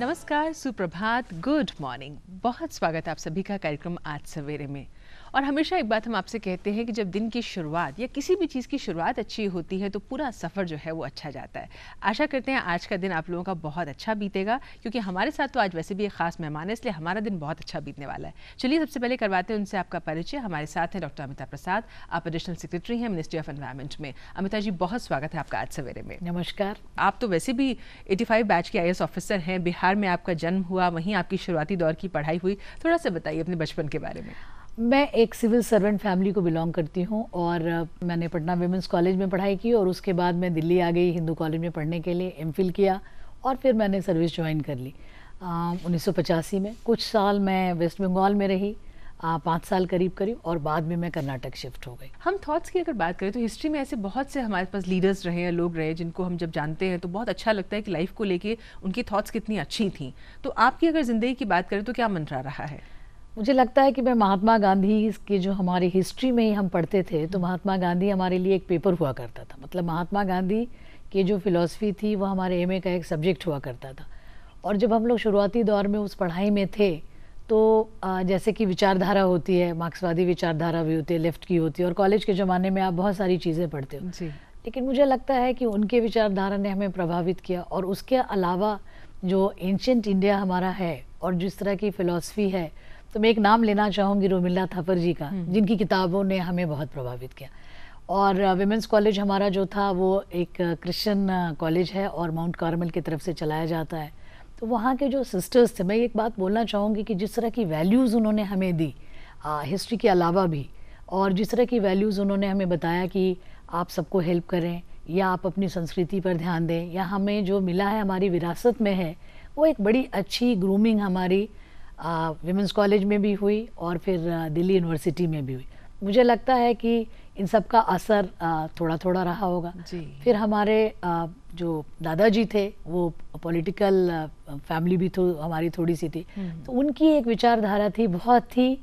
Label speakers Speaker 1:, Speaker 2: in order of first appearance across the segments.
Speaker 1: नमस्कार सुप्रभात good morning बहुत स्वागत आप सभी का कार्यक्रम आज सवेरे में और हमेशा एक बात हम आपसे कहते हैं कि जब दिन की शुरुआत या किसी भी चीज़ की शुरुआत अच्छी होती है तो पूरा सफ़र जो है वो अच्छा जाता है आशा करते हैं आज का दिन आप लोगों का बहुत अच्छा बीतेगा क्योंकि हमारे साथ तो आज वैसे भी एक खास मेहमान है इसलिए हमारा दिन बहुत अच्छा बीतने वाला है चलिए सबसे पहले करवाते हैं उनसे आपका परिचय हमारे साथ हैं डॉक्टर अमिता प्रसाद आप एडिशनल सेक्रेटरी हैं मिनिस्ट्री ऑफ एनवायरमेंट में अमिता जी बहुत स्वागत है आपका आज सवेरे में नमस्कार आप तो वैसे भी एटी बैच के आई ऑफिसर हैं बिहार में आपका जन्म हुआ वहीं आपकी शुरुआती दौर की पढ़ाई हुई थोड़ा सा बताइए अपने बचपन के बारे में
Speaker 2: मैं एक सिविल सर्वेंट फैमिली को बिलोंग करती हूँ और मैंने पटना वेमेंस कॉलेज में पढ़ाई की और उसके बाद मैं दिल्ली आ गई हिंदू कॉलेज में पढ़ने के लिए एम किया और फिर मैंने सर्विस ज्वाइन कर ली उन्नीस में कुछ साल मैं वेस्ट बंगाल में रही पाँच साल करीब करीब और बाद में मैं कर्नाटक शिफ्ट हो गई
Speaker 1: हम थॉट्स की अगर बात करें तो हिस्ट्री में ऐसे बहुत से हमारे पास लीडर्स रहे हैं लोग रहे जिनको हम जब जानते हैं तो बहुत अच्छा लगता है कि लाइफ को लेके उनकी थॉट्स कितनी अच्छी थी तो आपकी अगर ज़िंदगी की बात करें तो क्या मंत्रा रहा है
Speaker 2: मुझे लगता है कि मैं महात्मा गांधी की जो हमारी हिस्ट्री में ही हम पढ़ते थे तो महात्मा गांधी हमारे लिए एक पेपर हुआ करता था मतलब महात्मा गांधी की जो फ़िलासफ़ी थी वो हमारे एम का एक सब्जेक्ट हुआ करता था और जब हम लोग शुरुआती दौर में उस पढ़ाई में थे तो जैसे कि विचारधारा होती है मार्क्सवादी विचारधारा भी होती है लेफ्ट की होती है और कॉलेज के ज़माने में आप बहुत सारी चीज़ें पढ़ते हो लेकिन मुझे लगता है कि उनके विचारधारा ने हमें प्रभावित किया और उसके अलावा जो एंशंट इंडिया हमारा है और जिस तरह की फ़िलासफ़ी है तो मैं एक नाम लेना चाहूँगी रोमिल्ला थापर जी का हम्म। जिनकी किताबों ने हमें बहुत प्रभावित किया और वेमेंस uh, कॉलेज हमारा जो था वो एक क्रिश्चियन uh, कॉलेज uh, है और माउंट कार्मल की तरफ से चलाया जाता है तो वहाँ के जो सिस्टर्स थे मैं एक बात बोलना चाहूँगी कि जिस तरह की वैल्यूज़ उन्होंने हमें दी हिस्ट्री के अलावा भी और जिस तरह की वैल्यूज़ उन्होंने हमें बताया कि आप सबको हेल्प करें या आप अपनी संस्कृति पर ध्यान दें या हमें जो मिला है हमारी विरासत में है वो एक बड़ी अच्छी ग्रूमिंग हमारी विमेंस कॉलेज में भी हुई और फिर दिल्ली यूनिवर्सिटी में भी हुई मुझे लगता है कि इन सब का असर थोड़ा थोड़ा रहा होगा फिर हमारे जो दादाजी थे वो पॉलिटिकल फैमिली भी तो हमारी थोड़ी सी थी हम्म। तो उनकी एक विचारधारा थी बहुत ही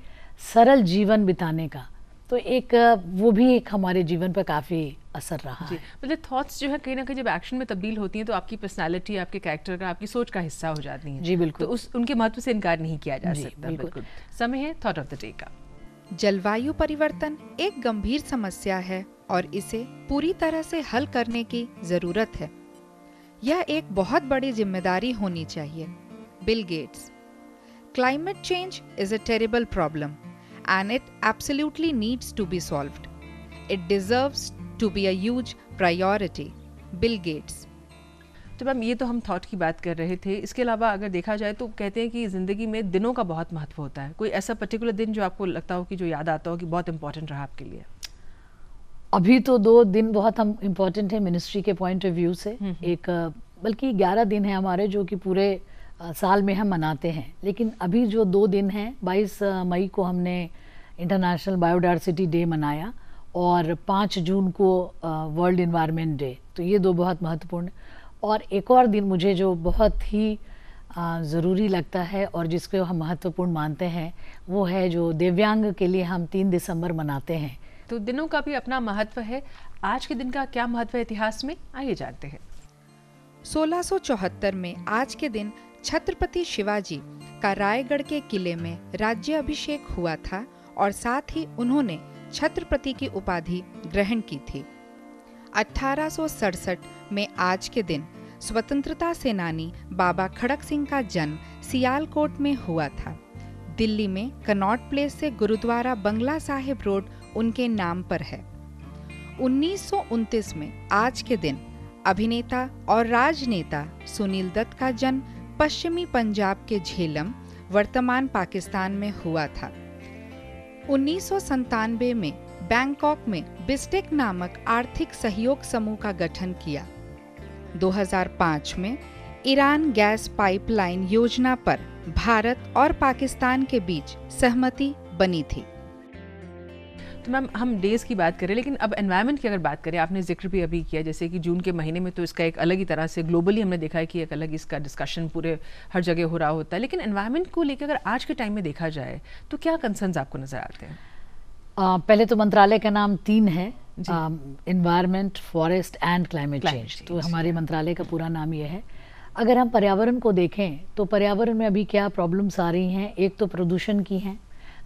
Speaker 2: सरल जीवन बिताने का तो एक वो भी एक हमारे जीवन पर काफ़ी असर रहा जी
Speaker 1: मतलब थॉट्स जो है कहीं ना कहीं जब एक्शन में तब्दील होती हैं तो आपकी पर्सनालिटी आपके कैरेक्टर का आपकी सोच का हिस्सा हो जाती है जी बिल्कुल तो उस उनके महत्व से इनकार नहीं किया जा सकता बिल्कुल।, बिल्कुल समय है थॉट ऑफ द डे
Speaker 3: का जलवायु परिवर्तन एक गंभीर समस्या है और इसे पूरी तरह से हल करने की जरूरत है यह एक बहुत बड़ी जिम्मेदारी होनी चाहिए Bill Gates climate change is a terrible problem and it absolutely needs to be solved. It deserves to be a huge priority. Bill Gates. तो मैम ये तो हम
Speaker 1: थॉट की बात कर रहे थे इसके अलावा अगर देखा जाए तो कहते हैं कि ज़िंदगी में दिनों का बहुत महत्व होता है कोई ऐसा पर्टिकुलर दिन जो आपको लगता हो कि जो याद आता हो कि बहुत इंपॉर्टेंट रहा आपके लिए
Speaker 2: अभी तो दो दिन बहुत हम इम्पॉर्टेंट है मिनिस्ट्री के पॉइंट ऑफ व्यू से हम्म, हम्म। एक बल्कि ग्यारह दिन है हमारे जो कि पूरे साल में हम मनाते हैं लेकिन अभी जो दो दिन हैं 22 मई को हमने इंटरनेशनल बायोडाइवर्सिटी डे मनाया और 5 जून को वर्ल्ड इन्वायरमेंट डे तो ये दो बहुत महत्वपूर्ण और एक और दिन मुझे जो बहुत ही ज़रूरी लगता है और जिसको हम महत्वपूर्ण मानते हैं
Speaker 1: वो है जो दिव्यांग
Speaker 2: के लिए हम तीन दिसंबर मनाते हैं
Speaker 1: तो दिनों का भी अपना महत्व
Speaker 3: है आज के दिन का क्या महत्व है इतिहास में आइए जानते हैं 1674 में आज के दिन छत्रपति शिवाजी का रायगढ़ के किले में राज्य अभिषेक हुआ था और साथ ही उन्होंने छत्रपति की उपाधि ग्रहण की थी अठारह में आज के दिन स्वतंत्रता सेनानी बाबा खड़क सिंह का जन्म सियालकोट में हुआ था दिल्ली में कनॉट प्लेस से गुरुद्वारा बंगला साहिब रोड उनके नाम पर है उन्नीस में आज के दिन अभिनेता और राजनेता सुनील दत्त का जन्म पश्चिमी पंजाब के झेलम वर्तमान पाकिस्तान में हुआ था उन्नीस में बैंकॉक में बिस्टेक नामक आर्थिक सहयोग समूह का गठन किया 2005 में ईरान गैस पाइपलाइन योजना पर भारत और पाकिस्तान के बीच सहमति बनी थी तो मैम हम डेज़ की बात करें लेकिन अब एनवायरमेंट
Speaker 1: की अगर बात करें आपने जिक्र भी अभी किया जैसे कि जून के महीने में तो इसका एक अलग ही तरह से ग्लोबली हमने देखा है कि एक अलग इसका डिस्कशन पूरे हर जगह हो रहा होता है लेकिन एनवायरमेंट को लेकर अगर आज के टाइम में देखा जाए तो क्या कंसर्न आपको नज़र आते हैं
Speaker 2: आ, पहले तो मंत्रालय का नाम तीन है environment forest and climate change तो हमारे मंत्रालय का पूरा नाम यह है अगर हम पर्यावरण को देखें तो पर्यावरण में अभी क्या प्रॉब्लम्स आ रही हैं एक तो प्रदूषण की हैं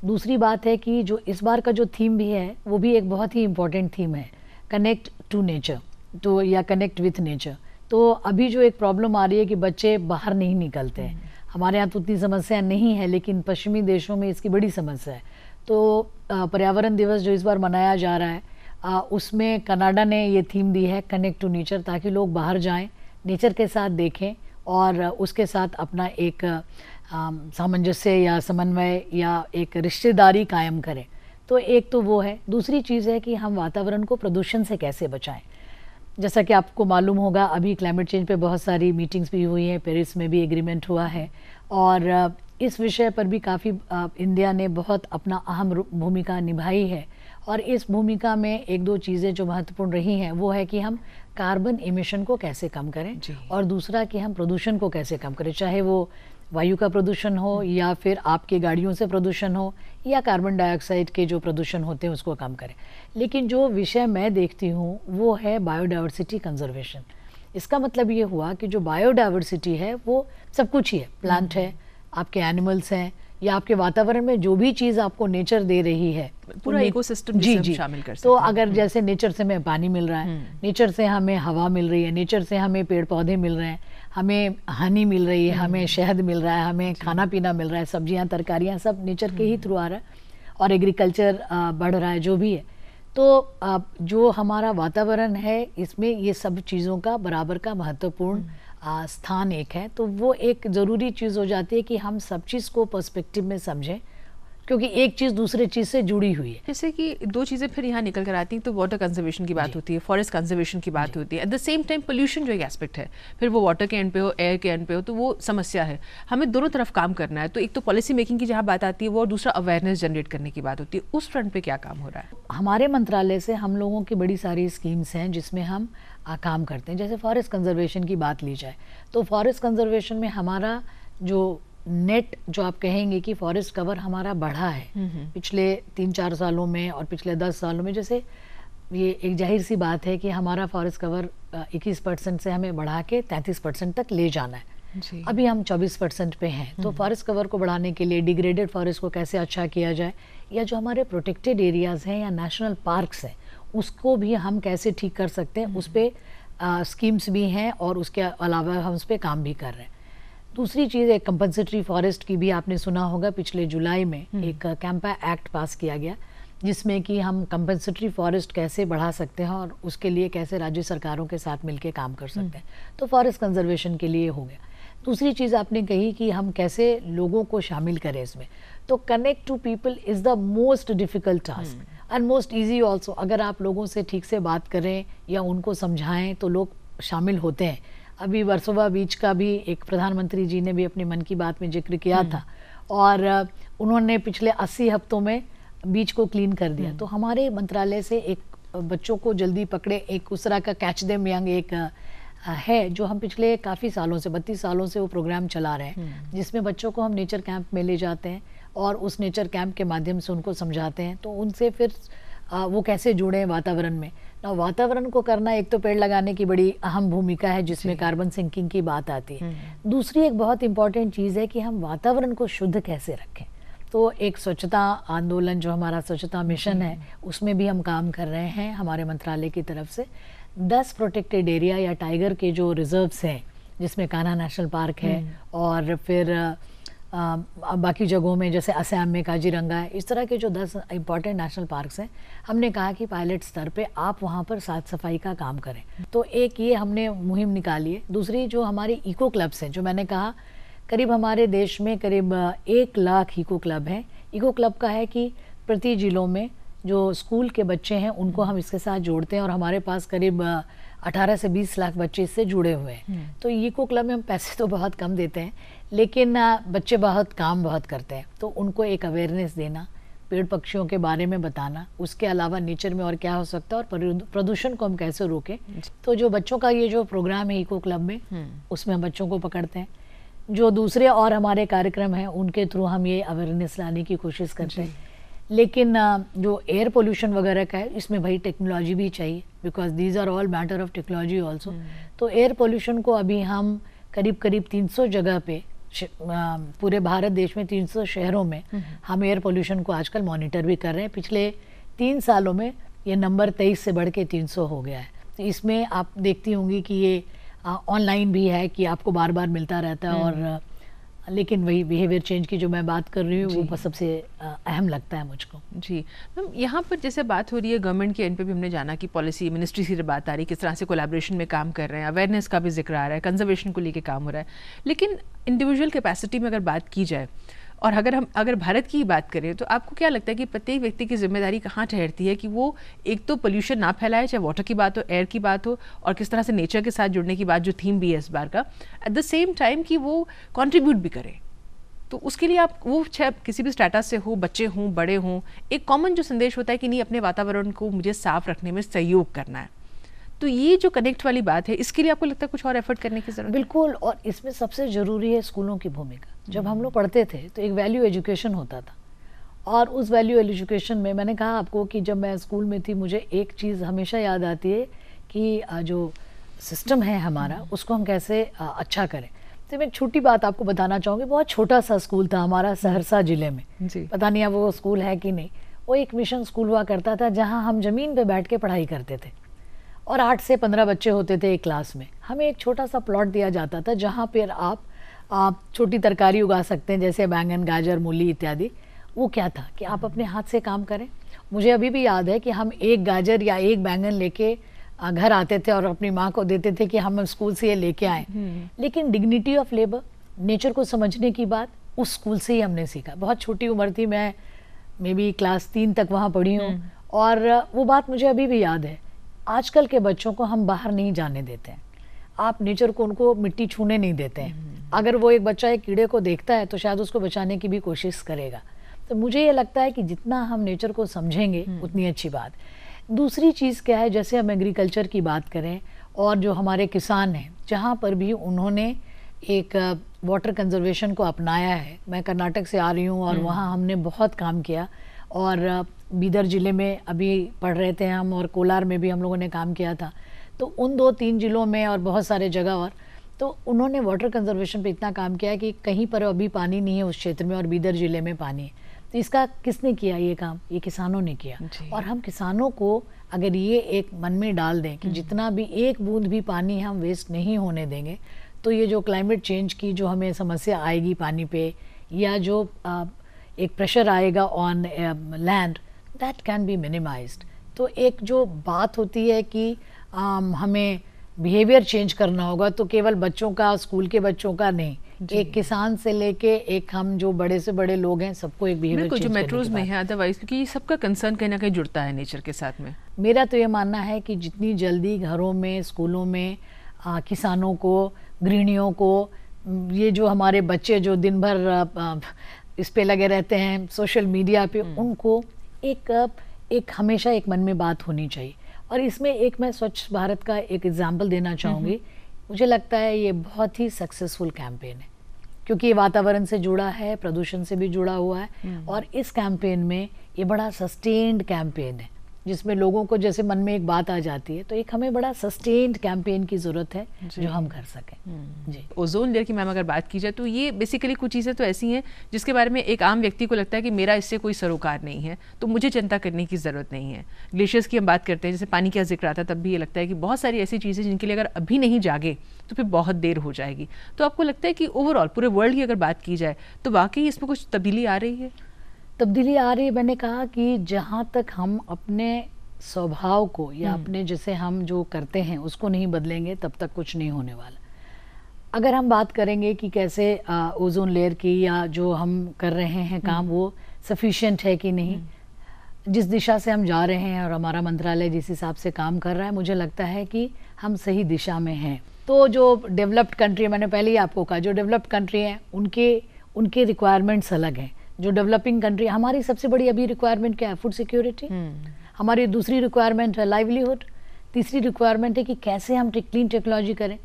Speaker 2: दूसरी बात है कि जो इस बार का जो थीम भी है वो भी एक बहुत ही इम्पॉर्टेंट थीम है कनेक्ट टू नेचर तो या कनेक्ट विथ नेचर तो अभी जो एक प्रॉब्लम आ रही है कि बच्चे बाहर नहीं निकलते हैं हम्म। हमारे यहाँ तो उतनी समस्या नहीं है लेकिन पश्चिमी देशों में इसकी बड़ी समस्या है तो पर्यावरण दिवस जो इस बार मनाया जा रहा है उसमें कनाडा ने ये थीम दी है कनेक्ट टू नेचर ताकि लोग बाहर जाएं नेचर के साथ देखें और उसके साथ अपना एक सामंजस्य या समन्वय या एक रिश्तेदारी कायम करें तो एक तो वो है दूसरी चीज़ है कि हम वातावरण को प्रदूषण से कैसे बचाएं जैसा कि आपको मालूम होगा अभी क्लाइमेट चेंज पे बहुत सारी मीटिंग्स भी हुई हैं पेरिस में भी एग्रीमेंट हुआ है और इस विषय पर भी काफ़ी इंडिया ने बहुत अपना अहम भूमिका निभाई है और इस भूमिका में एक दो चीज़ें जो महत्वपूर्ण रही हैं वो है कि हम कार्बन इमिशन को कैसे कम करें और दूसरा कि हम प्रदूषण को कैसे कम करें चाहे वो वायु का प्रदूषण हो हम्म। या फिर आपकी गाड़ियों से प्रदूषण हो या कार्बन डाइऑक्साइड के जो प्रदूषण होते हैं उसको कम करें लेकिन जो विषय मैं देखती हूँ वो है बायोडाइवर्सिटी कंजर्वेशन इसका मतलब ये हुआ कि जो बायोडाइवर्सिटी है वो सब कुछ ही है प्लांट हम्म। है आपके एनिमल्स हैं या आपके वातावरण में जो भी चीज़ आपको नेचर दे रही है पूरा इकोसिस्टम जी जी शामिल कर तो अगर हम्म। जैसे नेचर से हमें पानी मिल रहा है नेचर से हमें हवा मिल रही है नेचर से हमें पेड़ पौधे मिल रहे हैं हमें हनी मिल रही है हम्म। हमें शहद मिल रहा है हमें खाना पीना मिल रहा है सब्जियां तरकारियां सब नेचर के ही थ्रू हम्म। आ रहा है और एग्रीकल्चर बढ़ रहा है जो भी है तो जो हमारा वातावरण है इसमें ये सब चीज़ों का बराबर का महत्वपूर्ण हम्म। स्थान एक है तो वो एक ज़रूरी चीज़ हो जाती है कि हम सब चीज़ को पर्सपेक्टिव में समझें
Speaker 1: क्योंकि एक चीज दूसरे चीज से जुड़ी हुई है जैसे कि दो चीजें फिर यहाँ निकल कर आती हैं तो वाटर कंजर्वेशन की बात होती है फॉरेस्ट कंजर्वेशन की बात होती है at the same time pollution जो एक एस्पेक्ट है फिर वो वाटर के एंड पे हो एयर के एंड पे हो तो वो समस्या है हमें दोनों तरफ काम करना है तो एक तो पॉलिसी मेकिंग की जहाँ बात आती है वो और दूसरा अवेयरनेस जनरेट करने की बात होती है उस फ्रंट पे क्या काम हो रहा है
Speaker 2: हमारे मंत्रालय से हम लोगों की बड़ी सारी स्कीम्स हैं जिसमें हम काम करते हैं जैसे फॉरेस्ट कंजर्वेशन की बात ली जाए तो फॉरेस्ट कंजर्वेशन में हमारा जो नेट जो आप कहेंगे कि फॉरेस्ट कवर हमारा बढ़ा है हम्म, हम्म। पिछले तीन चार सालों में और पिछले दस सालों में जैसे ये एक जाहिर सी बात है कि हमारा फॉरेस्ट कवर 21 परसेंट से हमें बढ़ा के 33 परसेंट तक ले जाना है जी। अभी हम 24 परसेंट पे हैं तो फॉरेस्ट हम्म। कवर को बढ़ाने के लिए डिग्रेडेड फॉरेस्ट को कैसे अच्छा किया जाए या जो हमारे प्रोटेक्टेड एरियाज़ हैं या नेशनल पार्कस हैं उसको भी हम कैसे ठीक कर सकते हैं उस पर स्कीम्स भी हैं और उसके अलावा हम उस पर काम भी कर रहे हैं दूसरी चीज़ एक कंपनसेटरी फॉरेस्ट की भी आपने सुना होगा पिछले जुलाई में हम्म। एक कैंपा एक्ट पास किया गया जिसमें कि हम कंपनसेटरी फॉरेस्ट कैसे बढ़ा सकते हैं और उसके लिए कैसे राज्य सरकारों के साथ मिलकर काम कर सकते हैं हम्म। तो फॉरेस्ट कंजर्वेशन के लिए हो गया दूसरी चीज़ आपने कही कि हम कैसे लोगों को शामिल करें इसमें तो connect to people is the most difficult task and most easy also अगर आप लोगों से ठीक से बात करें या उनको समझाएं तो लोग शामिल होते हैं अभी वर्सोवा बीच का भी एक प्रधानमंत्री जी ने भी अपने मन की बात में जिक्र किया हम्म। था और उन्होंने पिछले अस्सी हफ्तों में बीच को क्लीन कर दिया हम्म। तो हमारे मंत्रालय से एक बच्चों को जल्दी पकड़े एक उस तरह का कैच देम यंग एक है जो हम पिछले काफ़ी सालों से बत्तीस सालों से वो प्रोग्राम चला रहे हैं हम्म। जिसमें बच्चों को हम नेचर कैंप में ले जाते हैं और उस नेचर कैंप के माध्यम से उनको समझाते हैं तो उनसे फिर वो कैसे जुड़े वातावरण में ना वातावरण को करना एक तो पेड़ लगाने की बड़ी अहम भूमिका है जिसमें कार्बन सिंकिंग की बात आती है हम्म। दूसरी एक बहुत इंपॉर्टेंट चीज़ है कि हम वातावरण को शुद्ध कैसे रखें तो एक स्वच्छता आंदोलन जो हमारा स्वच्छता मिशन है हम्म। उसमें भी हम काम कर रहे हैं हमारे मंत्रालय की तरफ से दस प्रोटेक्टेड एरिया या टाइगर के जो रिजर्व्स हैं जिसमें कान्हा नेशनल पार्क है हम्म। और फिर बाकी जगहों में जैसे असम में काजीरंगा है इस तरह के जो दस इम्पॉर्टेंट नेशनल पार्क्स हैं हमने कहा कि पायलट स्तर पे आप वहाँ पर साफ सफाई का काम करें तो एक ये हमने मुहिम निकाली है दूसरी जो हमारे इको क्लब्स हैं जो मैंने कहा करीब हमारे देश में करीब एक लाख इको क्लब हैं इको क्लब का है कि प्रति ज़िलों में जो स्कूल के बच्चे हैं उनको हम इसके साथ जोड़ते हैं और हमारे पास करीब 18 से 20 लाख बच्चे इससे जुड़े हुए हैं हम्म। तो इको क्लब में हम पैसे तो बहुत कम देते हैं लेकिन बच्चे बहुत काम बहुत करते हैं तो उनको एक अवेयरनेस देना पेड़ पक्षियों के बारे में बताना उसके अलावा नेचर में और क्या हो सकता है और प्रदूषण को हम कैसे रोकें तो जो बच्चों का ये जो प्रोग्राम है इको क्लब में हम्म। उसमें हम बच्चों को पकड़ते हैं जो दूसरे और हमारे कार्यक्रम हैं उनके थ्रू हम ये अवेयरनेस लाने की कोशिश करते हैं लेकिन जो एयर पोल्यूशन वगैरह का है इसमें भाई टेक्नोलॉजी भी चाहिए because these are all matter of technology also तो एयर पोल्यूशन को अभी हम करीब करीब 300 जगह पे पूरे भारत देश में 300 शहरों में हम्म। हम एयर पोल्यूशन को आजकल मॉनिटर भी कर रहे हैं पिछले तीन सालों में ये नंबर 23 से बढ़ के तीन हो गया है तो इसमें आप देखती होंगी कि ये ऑनलाइन भी है कि आपको बार बार
Speaker 1: मिलता रहता है हम्म। और लेकिन वही बिहेवियर चेंज की जो मैं बात कर रही हूँ वो बस सबसे अहम लगता है मुझको जी मैम यहाँ पर जैसे बात हो रही है गवर्नमेंट के एंड पे भी हमने जाना कि पॉलिसी मिनिस्ट्री से बात आ रही है किस तरह से कोलाब्रेशन में काम कर रहे हैं अवेयरनेस का भी जिक्र आ रहा है कंजर्वेशन को लेकर काम हो रहा है लेकिन इंडिविजुअल कैपेसिटी में अगर बात की जाए और अगर हम अगर भारत की बात करें तो आपको क्या लगता है कि प्रत्येक व्यक्ति की जिम्मेदारी कहाँ ठहरती है कि वो एक तो पोल्यूशन ना फैलाए चाहे वाटर की बात हो एयर की बात हो और किस तरह से नेचर के साथ जुड़ने की बात जो थीम भी है इस बार का एट द सेम टाइम कि वो कॉन्ट्रीब्यूट भी करें तो उसके लिए आप वो चाहे किसी भी स्टेटस से हो बच्चे हों बड़े हों एक कॉमन जो संदेश होता है कि नहीं अपने वातावरण को मुझे साफ रखने में सहयोग करना है तो ये जो कनेक्ट वाली बात है इसके लिए आपको लगता है कुछ और एफर्ट करने की जरूरत बिल्कुल और
Speaker 2: इसमें सबसे ज़रूरी है स्कूलों की भूमिका जब हम लोग पढ़ते थे तो एक वैल्यू एजुकेशन होता था और उस वैल्यू एजुकेशन में मैंने कहा आपको कि जब मैं स्कूल में थी मुझे एक चीज़ हमेशा याद आती है कि जो सिस्टम है हमारा उसको हम कैसे अच्छा करें तो मैं एक छोटी बात आपको बताना चाहूँगी बहुत छोटा सा स्कूल था हमारा सहरसा ज़िले में जी पता नहीं अब वो स्कूल है कि नहीं वो एक मिशन स्कूल हुआ करता था जहाँ हम ज़मीन पर बैठ के पढ़ाई करते थे और आठ से पंद्रह बच्चे होते थे एक क्लास में हमें एक छोटा सा प्लॉट दिया जाता था जहाँ पर आप आप छोटी तरकारी उगा सकते हैं जैसे बैंगन गाजर मूली इत्यादि वो क्या था कि आप अपने हाथ से काम करें मुझे अभी भी याद है कि हम एक गाजर या एक बैंगन लेके घर आते थे और अपनी माँ को देते थे कि हम स्कूल से ये लेके आए हम्म। लेकिन डिग्निटी ऑफ लेबर नेचर को समझने की बात उस स्कूल से ही हमने सीखा बहुत छोटी उम्र थी मैं मे बी क्लास तीन तक वहाँ पढ़ी हूँ हम्म। और वो बात मुझे अभी भी याद है आजकल के बच्चों को हम बाहर नहीं जाने देते हैं आप नेचर को उनको मिट्टी छूने नहीं देते हैं हम्म। अगर वो एक बच्चा एक कीड़े को देखता है तो शायद उसको बचाने की भी कोशिश करेगा तो मुझे ये लगता है कि जितना हम नेचर को समझेंगे हम्म। उतनी अच्छी बात दूसरी चीज़ क्या है जैसे हम एग्रीकल्चर की बात करें और जो हमारे किसान हैं जहाँ पर भी उन्होंने एक वाटर कंजर्वेशन को अपनाया है मैं कर्नाटक से आ रही हूँ और हम्म। वहाँ हमने बहुत काम किया और बीदर ज़िले में अभी पढ़ रहे थे हम और कोलार में भी हम लोगों ने काम किया था तो उन दो तीन ज़िलों में और बहुत सारे जगह और तो उन्होंने वाटर कंजर्वेशन पे इतना काम किया कि कहीं पर अभी पानी नहीं है उस क्षेत्र में और बीदर ज़िले में पानी है तो इसका किसने किया ये काम ये किसानों ने किया और हम किसानों को अगर ये एक मन में डाल दें कि हम्म। जितना भी एक बूंद भी पानी हम वेस्ट नहीं होने देंगे तो ये जो क्लाइमेट चेंज की जो हमें समस्या आएगी पानी पे या जो आ, एक प्रेशर आएगा on land that can be minimised तो एक जो बात होती है कि आ, हमें बिहेवियर चेंज करना होगा तो केवल बच्चों का स्कूल के बच्चों का नहीं एक किसान से लेके एक हम जो बड़े से बड़े लोग हैं सबको एक बिहेवियर जो मेट्रोज में है
Speaker 1: अदरवाइज क्योंकि ये सबका कंसर्न कहीं ना कहीं जुड़ता है नेचर के साथ में
Speaker 2: मेरा तो ये मानना है कि जितनी जल्दी घरों में स्कूलों में आ, किसानों को गृहणियों को ये जो हमारे बच्चे जो दिन भर इस पे लगे रहते हैं सोशल मीडिया पे हम्म। उनको एक एक हमेशा एक मन में बात होनी चाहिए और इसमें एक मैं स्वच्छ भारत का एक एग्जाम्पल देना चाहूँगी हम्म। मुझे लगता है ये बहुत ही सक्सेसफुल कैंपेन है क्योंकि ये वातावरण से जुड़ा है प्रदूषण से भी जुड़ा हुआ है हम्म। और इस कैंपेन में ये बड़ा सस्टेन्ड कैंपेन है जिसमें लोगों को जैसे मन में एक बात आ जाती
Speaker 1: है तो एक हमें बड़ा सस्टेन्ड कैंपेन की ज़रूरत है जो हम कर सकें हम्म। जी ओजोन लेयर की मैम अगर बात की जाए तो ये बेसिकली कुछ चीज़ें तो ऐसी हैं जिसके बारे में एक आम व्यक्ति को लगता है कि मेरा इससे कोई सरोकार नहीं है तो मुझे चिंता करने की ज़रूरत नहीं है ग्लेशियर्स की हम बात करते हैं जैसे पानी का जिक्र आता है तब भी ये लगता है कि बहुत सारी ऐसी चीज़ें जिनके लिए अगर अभी नहीं जागे तो फिर बहुत देर हो जाएगी तो आपको लगता है कि ओवरऑल पूरे वर्ल्ड की अगर बात की जाए तो वाकई इसमें कुछ तब्दीली आ रही है
Speaker 2: तब्दीली आ रही है मैंने कहा कि जहाँ तक हम अपने स्वभाव को या हम्म। अपने जैसे हम जो करते हैं उसको नहीं बदलेंगे तब तक कुछ नहीं होने वाला अगर हम बात करेंगे कि कैसे ओजोन लेयर की या जो हम कर रहे हैं काम हम्म। वो सफिशेंट है कि नहीं हम्म। जिस दिशा से हम जा रहे हैं और हमारा मंत्रालय जिस हिसाब से काम कर रहा है मुझे लगता है कि हम सही दिशा में हैं तो जो डेवलप्ड कंट्री मैंने पहले ही आपको कहा जो डेवलप्ड कंट्री हैं उनके उनके रिक्वायरमेंट्स अलग हैं जो डेवलपिंग कंट्री हमारी सबसे बड़ी अभी रिक्वायरमेंट क्या है फूड सिक्योरिटी हम्म। हमारी दूसरी रिक्वायरमेंट है लाइवलीहुड तीसरी रिक्वायरमेंट है कि कैसे हम क्लीन टेक्नोलॉजी करें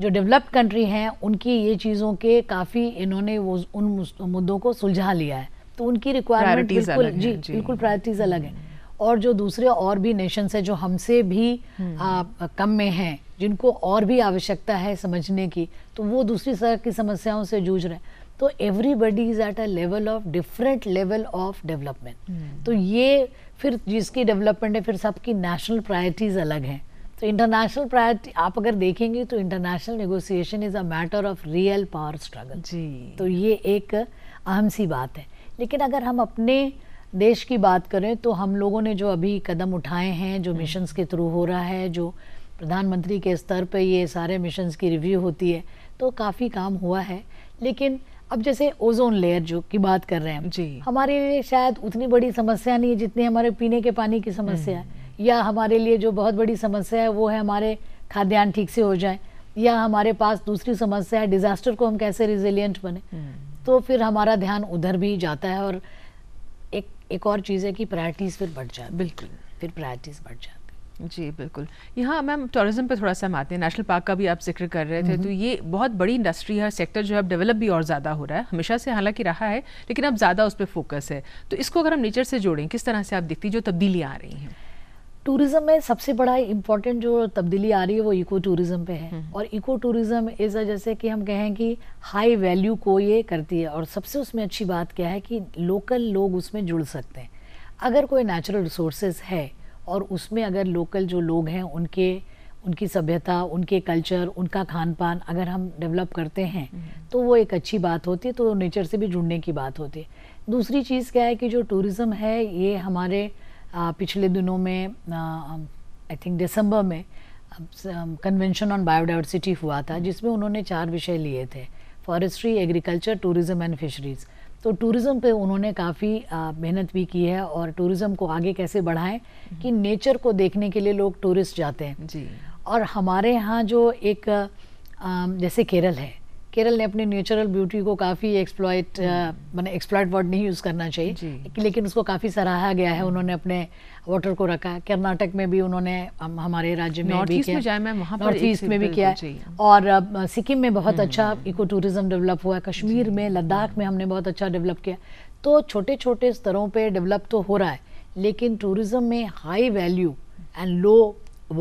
Speaker 2: जो डेवलप्ड कंट्री हैं उनकी ये चीज़ों के काफ़ी इन्होंने वो उन मुद्दों को सुलझा लिया है तो उनकी रिक्वायरमेंट बिल्कुल जी, बिल्कुल प्रायोरिटीज़ अलग है हम्म। और जो दूसरे और भी नेशंस हैं जो हमसे भी हम्म। आ, कम में हैं जिनको और भी आवश्यकता है समझने की तो वो दूसरी तरह की समस्याओं से जूझ रहे हैं तो everybody is at a level of different level of development तो ये फिर जिसकी डेवलपमेंट है फिर सबकी नेशनल प्रायोरिटीज़ अलग हैं तो इंटरनेशनल प्रायोरिटी आप अगर देखेंगे तो international negotiation is a matter of real power struggle जी तो ये एक अहम सी बात है लेकिन अगर हम अपने देश की बात करें तो हम लोगों ने जो अभी कदम उठाए हैं जो मिशन hmm. के थ्रू हो रहा है जो प्रधानमंत्री के स्तर पर ये सारे मिशन की रिव्यू होती है तो काफ़ी काम हुआ है लेकिन अब जैसे ओजोन लेयर जो की बात कर रहे हैं जी हमारे लिए शायद उतनी बड़ी समस्या नहीं है जितनी हमारे पीने के पानी की समस्या है हम्म। या हमारे लिए जो बहुत बड़ी समस्या है वो है हमारे खाद्यान्न ठीक से हो जाए या हमारे पास दूसरी समस्या है डिजास्टर को हम कैसे रिजिलियंट बने हम्म। तो फिर हमारा ध्यान उधर भी जाता है और
Speaker 1: एक एक और चीज़ है कि प्रायरिटीज़ फिर बढ़ जाए बिल्कुल फिर प्रायरिटीज़ बढ़ जाए जी बिल्कुल यहाँ मैम टूरिज़म पर थोड़ा सा हम आते हैं नेशनल पार्क का भी आप जिक्र कर रहे थे तो हम्म। ये बहुत बड़ी इंडस्ट्री है सेक्टर जो है अब डेवलप भी और ज़्यादा हो रहा है हमेशा से हालांकि रहा है लेकिन अब ज़्यादा उस पर फोकस है तो इसको अगर हम नेचर से जोड़ें किस तरह से आप देखती जो तब्दीलियाँ आ रही हैं
Speaker 2: टूरिज्म में सबसे बड़ा इम्पोर्टेंट जो तब्दीली आ रही है वो इको टूरिज्म पे है हम्म। और इको टूरिज्म अ जैसे कि हम कहें कि हाई वैल्यू को ये करती है और सबसे उसमें अच्छी बात क्या है कि लोकल लोग उसमें जुड़ सकते हैं अगर कोई नेचुरल रिसोर्सेज है और उसमें अगर लोकल जो लोग हैं उनके उनकी सभ्यता उनके कल्चर उनका खान पान अगर हम डेवलप करते हैं हम्म। तो वो एक अच्छी बात होती है तो नेचर से भी जुड़ने की बात होती है दूसरी चीज़ क्या है कि जो टूरिज़्म है ये हमारे आ, पिछले दिनों में आई थिंक दिसंबर में कन्वेंशन ऑन बायोडाइवर्सिटी हुआ था हम्म। जिसमें उन्होंने चार विषय लिए थे forestry agriculture tourism and fisheries तो टूरिज़्म पे उन्होंने काफ़ी मेहनत भी की है और टूरिज़्म को आगे कैसे बढ़ाएं कि हम्म। नेचर को देखने के लिए लोग टूरिस्ट जाते हैं जी और हमारे यहाँ जो एक जैसे केरल है केरल ने अपने नेचुरल ब्यूटी को काफ़ी एक्सप्लॉयट मैंने एक्सप्लॉयट वर्ड नहीं यूज़ करना चाहिए लेकिन उसको काफ़ी सराहा गया है उन्होंने अपने वाटर को रखा कर्नाटक में भी उन्होंने हम, हमारे राज्य में भी किया
Speaker 1: नॉर्थ ईस्ट में भी किया
Speaker 2: और सिक्किम में बहुत हम्म, अच्छा इको टूरिज़्म डेवलप हुआ कश्मीर में लद्दाख में हमने बहुत अच्छा डेवलप किया तो छोटे छोटे स्तरों पर डेवलप तो हो रहा है लेकिन टूरिज़्म में high value and low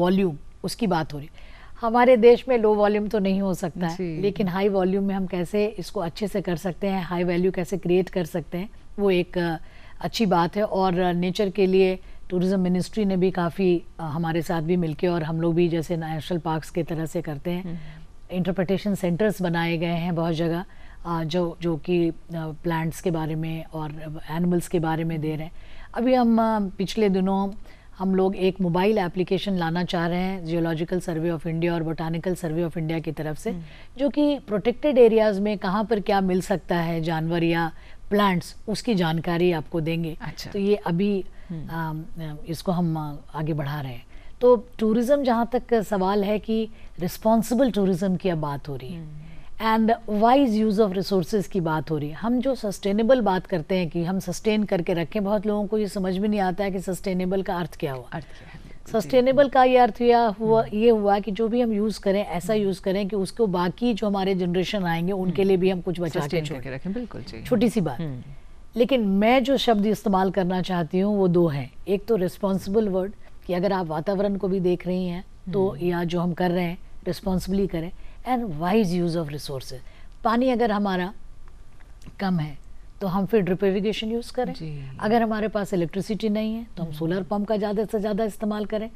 Speaker 2: volume उसकी बात हो रही है हमारे देश में लो वॉल्यूम तो नहीं हो सकता है लेकिन हाई वॉल्यूम में हम कैसे इसको अच्छे से कर सकते हैं हाई वैल्यू कैसे क्रिएट कर सकते हैं वो एक अच्छी बात है और नेचर के लिए टूरिज़्म मिनिस्ट्री ने भी काफ़ी हमारे साथ भी मिलकर और हम लोग भी जैसे नेशनल पार्क्स के तरह से करते हैं इंटरप्रटेशन हम्म। सेंटर्स बनाए गए हैं बहुत जगह जो जो कि प्लांट्स के बारे में और एनिमल्स के बारे में दे रहे हैं अभी हम पिछले दिनों हम लोग एक मोबाइल एप्लीकेशन लाना चाह रहे हैं जियोलॉजिकल सर्वे ऑफ इंडिया और बोटानिकल सर्वे ऑफ इंडिया की तरफ से हम्म। जो कि प्रोटेक्टेड एरियाज़ में कहाँ पर क्या मिल सकता है जानवर या प्लांट्स उसकी जानकारी आपको देंगे अच्छा। तो ये अभी हम्म। आ, इसको हम आगे बढ़ा रहे हैं तो टूरिज़्म जहाँ तक सवाल है कि रिस्पॉन्सिबल टूरिज़्म की अब बात हो रही है हम्म। And wise use of resources की बात हो रही है हम जो सस्टेनेबल बात करते हैं कि हम सस्टेन करके रखें बहुत लोगों को ये समझ में नहीं आता है कि सस्टेनेबल का अर्थ क्या हुआ सस्टेनेबल का ये अर्थ हुआ हुआ हम्म। ये हुआ कि जो भी हम यूज़ करें ऐसा यूज़ करें कि उसको बाकी जो हमारे जनरेशन आएंगे हम्म। उनके लिए भी हम कुछ बचा के
Speaker 1: रखें बिल्कुल छोटी सी
Speaker 2: बात हम्म। लेकिन मैं जो शब्द इस्तेमाल करना चाहती हूँ वो दो हैं एक तो रिस्पॉन्सिबल वर्ड कि अगर आप वातावरण को भी देख रही हैं तो या जो हम कर रहे हैं रिस्पॉन्सिबली करें and wise use of resource पानी अगर हमारा कम है तो हम फिर ड्रिप इरीगेशन यूज़ करें अगर हमारे पास इलेक्ट्रिसिटी नहीं है तो हम सोलर हम्म। पंप का ज़्यादा से ज़्यादा इस्तेमाल करें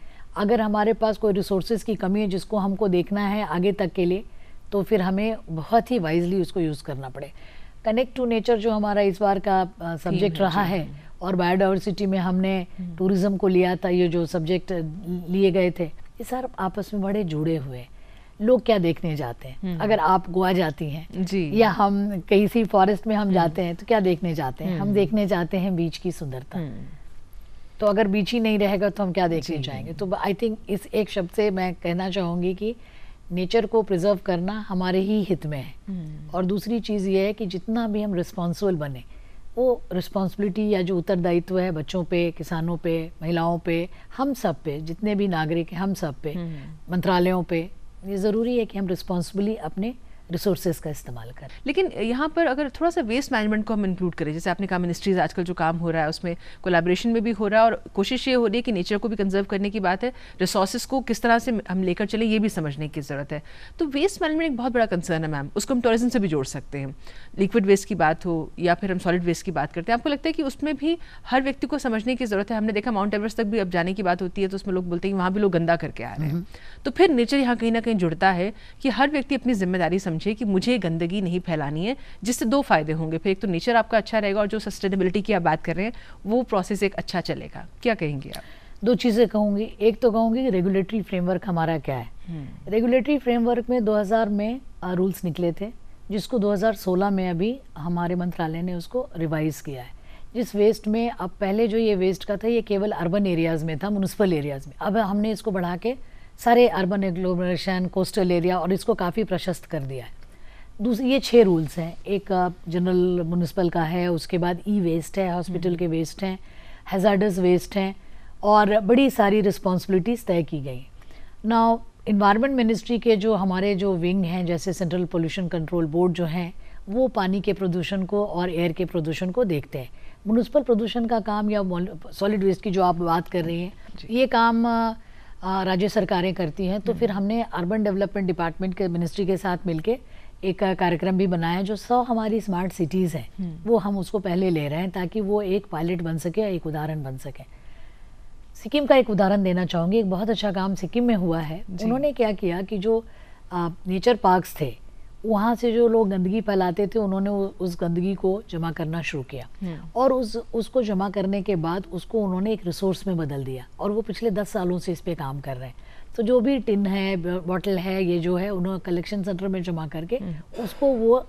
Speaker 2: अगर हमारे पास कोई रिसोर्सेज की कमी है जिसको हमको देखना है आगे तक के लिए तो फिर हमें बहुत ही वाइजली उसको यूज़ करना पड़े कनेक्ट टू नेचर जो हमारा इस बार का सब्जेक्ट रहा है और बायोडाइवर्सिटी में हमने टूरिज़्म हम्म। को लिया था ये जो सब्जेक्ट लिए गए थे ये सर आपस में बड़े जुड़े हुए हैं लोग क्या देखने जाते हैं हम्म। अगर आप गोवा जाती हैं जी या हम कहीं सी फॉरेस्ट में हम हम्म। जाते हैं तो क्या देखने जाते हैं हम हम्म। देखने जाते हैं बीच की सुंदरता तो अगर बीच ही नहीं रहेगा तो हम क्या देखने जाएंगे तो आई थिंक इस एक शब्द से मैं कहना चाहूँगी कि नेचर को प्रिजर्व करना हमारे ही हित में है और दूसरी चीज़ ये है कि जितना भी हम रिस्पॉन्सिबल बने वो रिस्पॉन्सिबिलिटी या जो उत्तरदायित्व है बच्चों पे किसानों पे महिलाओं पे हम सब पे जितने भी नागरिक हैं हम
Speaker 1: सब पे मंत्रालयों पे ये ज़रूरी है कि हम रिस्पॉन्सिबली अपने रिसोर्सेज का इस्तेमाल करें लेकिन यहाँ पर अगर थोड़ा सा वेस्ट मैनेजमेंट को हम इंक्लूड करें जैसे आपने कहा मिनिस्ट्रीज आजकल जो काम हो रहा है उसमें कोलाब्रेशन में भी हो रहा है और कोशिश ये हो रही है कि नेचर को भी कंजर्व करने की बात है रिसोर्सेज को किस तरह से हम लेकर चले ये भी समझने की ज़रूरत है तो वेस्ट मैनेजमेंट एक बहुत बड़ा कंसर्न है मैम उसको हम टूरिज्म से भी जोड़ सकते हैं लिक्विड वेस्ट की बात हो या फिर हम सॉलिड वेस्ट की बात करते हैं आपको लगता है कि उसमें भी हर व्यक्ति को समझने की ज़रूरत है हमने देखा माउंट एवरेस्ट तक भी अब जाने की बात होती है तो उसमें लोग बोलते हैं कि वहाँ भी लोग गंदा करके आ रहे हैं हम्म। तो फिर नेचर यहाँ कहीं ना कहीं जुड़ता है कि हर व्यक्ति अपनी जिम्मेदारी समझ समझे कि मुझे गंदगी नहीं फैलानी है जिससे दो फायदे होंगे फिर एक तो नेचर आपका अच्छा रहेगा और जो सस्टेनेबिलिटी की आप बात कर रहे हैं वो प्रोसेस एक अच्छा चलेगा क्या कहेंगे आप
Speaker 2: दो चीज़ें कहूँगी एक तो कहूँगी रेगुलेटरी फ्रेमवर्क हमारा क्या है रेगुलेटरी हम्म। फ्रेमवर्क में 2000 में रूल्स निकले थे जिसको 2016 में अभी हमारे मंत्रालय ने उसको रिवाइज़ किया है जिस वेस्ट में अब पहले जो ये वेस्ट का था ये केवल अर्बन एरियाज़ में था म्यूनसिपल एरियाज़ में अब हमने इसको बढ़ा के सारे अर्बन एग्लोमरेशन कोस्टल एरिया और इसको काफ़ी प्रशस्त कर दिया है दूसरी ये छः रूल्स हैं एक जनरल म्यूनसिपल का है उसके बाद ई वेस्ट है हॉस्पिटल के वेस्ट हैं हेजार्डस वेस्ट हैं और बड़ी सारी रिस्पॉन्सिबिलिटीज़ तय की गई नाउ इन्वायरमेंट मिनिस्ट्री के जो हमारे जो विंग हैं जैसे सेंट्रल पोल्यूशन कंट्रोल बोर्ड जो हैं वो पानी के प्रदूषण को और एयर के प्रदूषण को देखते हैं म्यूनसिपल प्रदूषण का काम या सॉलिड वेस्ट की जो आप बात कर रही हैं ये काम राज्य सरकारें करती हैं तो हम्म। फिर हमने अर्बन डेवलपमेंट डिपार्टमेंट के मिनिस्ट्री के साथ मिलके एक कार्यक्रम भी बनाया जो सौ हमारी स्मार्ट सिटीज़ हैं हम्म। वो हम उसको पहले ले रहे हैं ताकि वो एक पायलट बन सके एक उदाहरण बन सके सिक्किम का एक उदाहरण देना चाहूँगी एक बहुत अच्छा काम सिक्किम में हुआ है उन्होंने क्या किया कि जो नेचर पार्क्स थे वहाँ से जो लोग गंदगी फैलाते थे उन्होंने उस गंदगी को जमा करना शुरू किया हम्म। और उस उसको जमा करने के बाद उसको उन्होंने एक रिसोर्स में बदल दिया और वो पिछले दस सालों से इस पर काम कर रहे हैं तो जो भी टिन है बॉटल है ये जो है उन्होंने कलेक्शन सेंटर में जमा करके हम्म। उसको वो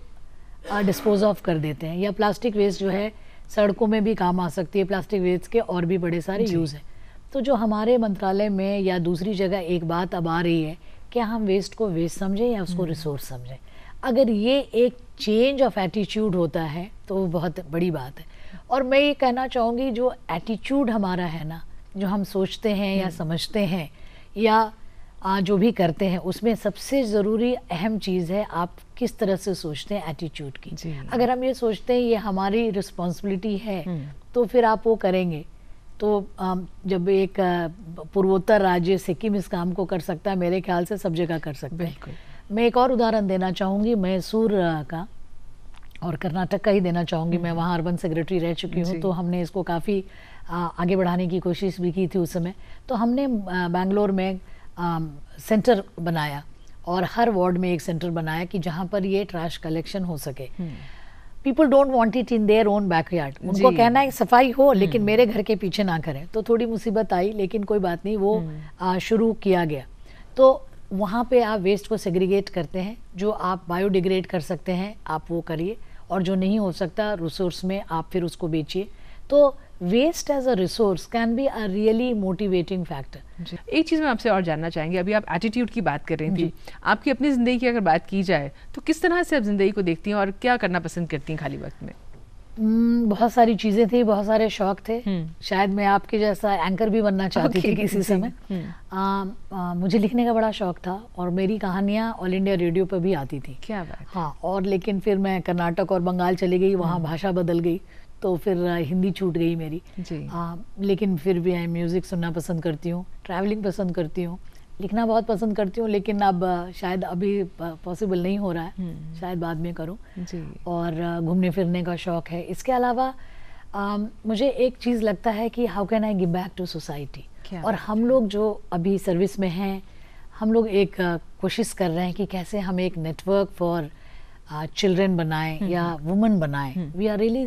Speaker 2: डिस्पोज ऑफ कर देते हैं या प्लास्टिक वेस्ट जो है सड़कों में भी काम आ सकती है प्लास्टिक वेस्ट के और भी बड़े सारे यूज़ हैं तो जो हमारे मंत्रालय में या दूसरी जगह एक बात अब आ रही है क्या हम वेस्ट को वेस्ट समझें या उसको रिसोर्स हम्म। समझें अगर ये एक चेंज ऑफ एटीट्यूड होता है तो वो बहुत बड़ी बात है और मैं ये कहना चाहूँगी जो एटीट्यूड हमारा है ना जो हम सोचते हैं या हम्म। समझते हैं या आ, जो भी करते हैं उसमें सबसे ज़रूरी अहम चीज़ है आप किस तरह से सोचते हैं एटीट्यूड की अगर हम ये सोचते हैं ये हमारी रिस्पॉन्सिबिलिटी है हम्म। तो फिर आप वो करेंगे तो जब एक पूर्वोत्तर राज्य सिक्किम इस काम को कर सकता है मेरे ख्याल से सब जगह कर सकते हैं मैं एक और उदाहरण देना चाहूँगी मैसूर का और कर्नाटक का ही देना चाहूँगी मैं हम्म। वहाँ अर्बन सेक्रेटरी रह चुकी हूँ तो हमने इसको काफ़ी आगे बढ़ाने की कोशिश भी की थी उस समय तो हमने बेंगलोर में सेंटर बनाया और हर वार्ड में एक सेंटर बनाया कि जहाँ पर ये ट्रैश कलेक्शन हो सके people don't want it in their own backyard उनको कहना है सफाई हो लेकिन हम्म। मेरे घर के पीछे ना करें तो थोड़ी मुसीबत आई लेकिन कोई बात नहीं वो हम्म। शुरू किया गया तो वहाँ पे आप वेस्ट को सेग्रीगेट करते हैं जो आप बायोडिग्रेड कर सकते हैं आप वो करिए और जो नहीं हो सकता रिसोर्स में आप फिर उसको बेचिए तो
Speaker 1: waste as a resource can be a really motivating factor एक चीज़ मैं आपसे और जानना चाहेंगे अभी आप एटीट्यूड की बात कर रही थी आपकी अपनी ज़िंदगी की अगर बात की जाए तो किस तरह से आप ज़िंदगी को देखती हैं और क्या करना पसंद करती हैं खाली वक्त में
Speaker 2: हम्म, बहुत सारी चीज़ें थी बहुत सारे शौक थे हम्म। शायद मैं आपके जैसा एंकर भी बनना चाहती okay, थी किसी समय हम्म। मुझे लिखने का बड़ा शौक था और मेरी कहानियाँ ऑल इंडिया रेडियो पर भी आती थी क्या बात हाँ और लेकिन फिर मैं कर्नाटक और बंगाल चली गई वहाँ भाषा बदल गई तो फिर हिंदी छूट गई मेरी जी। आ, लेकिन फिर भी मैं म्यूज़िक सुनना पसंद करती हूँ ट्रैवलिंग पसंद करती हूँ लिखना बहुत पसंद करती हूँ लेकिन अब शायद अभी पॉसिबल नहीं हो रहा है हम्म। शायद बाद में करूँ और घूमने फिरने का शौक़ है इसके अलावा मुझे एक चीज़ लगता है कि how can I give back to society और हम लोग जो अभी सर्विस में हैं हम लोग एक कोशिश कर रहे हैं कि कैसे हम एक नेटवर्क फॉर चिल्ड्रेन बनाएं हम्म। या वुमेन बनाएं वी आर रियली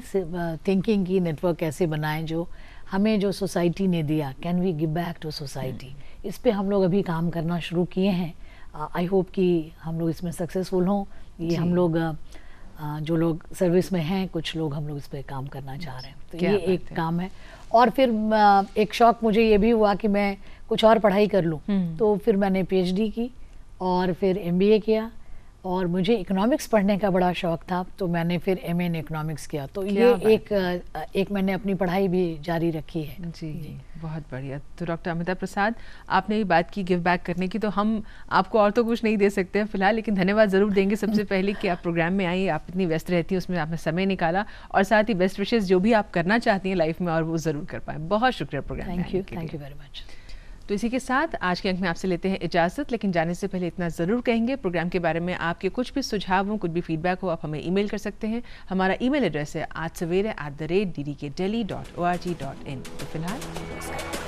Speaker 2: थिंकिंग कि नेटवर्क कैसे बनाएं जो uh, हमें जो सोसाइटी ने दिया can we give back to society इस पर हम लोग अभी काम करना शुरू किए हैं आई uh, होप कि हम लोग इसमें सक्सेसफुल हों ये हम लोग uh, uh, जो लोग सर्विस में हैं कुछ लोग हम लोग इस पर काम करना चाह रहे हैं तो ये एक है? काम है और फिर एक शौक मुझे ये भी हुआ कि मैं कुछ और पढ़ाई कर लूँ hmm. तो फिर मैंने पीएचडी की और फिर एमबीए किया और मुझे इकोनॉमिक्स पढ़ने का बड़ा शौक था तो मैंने फिर एम इन इकोनॉमिक्स किया तो ये एक एक मैंने अपनी पढ़ाई भी
Speaker 1: जारी रखी है जी, जी। बहुत बढ़िया तो डॉक्टर अमिता प्रसाद आपने ये बात की गिव बैक करने की तो हम आपको और तो कुछ नहीं दे सकते हैं फिलहाल लेकिन धन्यवाद ज़रूर देंगे सबसे पहले कि आप प्रोग्राम में आई आप इतनी व्यस्त रहती हैं उसमें आपने समय निकाला और साथ ही बेस्ट विशेष जो भी आप करना चाहती हैं लाइफ में और वो ज़रूर कर पाएँ बहुत शुक्रिया program thank you thank you very much तो इसी के साथ आज के अंक में आपसे लेते हैं इजाजत लेकिन जाने से पहले इतना ज़रूर कहेंगे प्रोग्राम के बारे में आपके कुछ भी सुझाव हों कुछ भी फीडबैक हो आप हमें ईमेल कर सकते हैं हमारा ईमेल एड्रेस है आज सवेरे at the rate D D K daily dot O R G dot in तो फिलहाल नमस्कार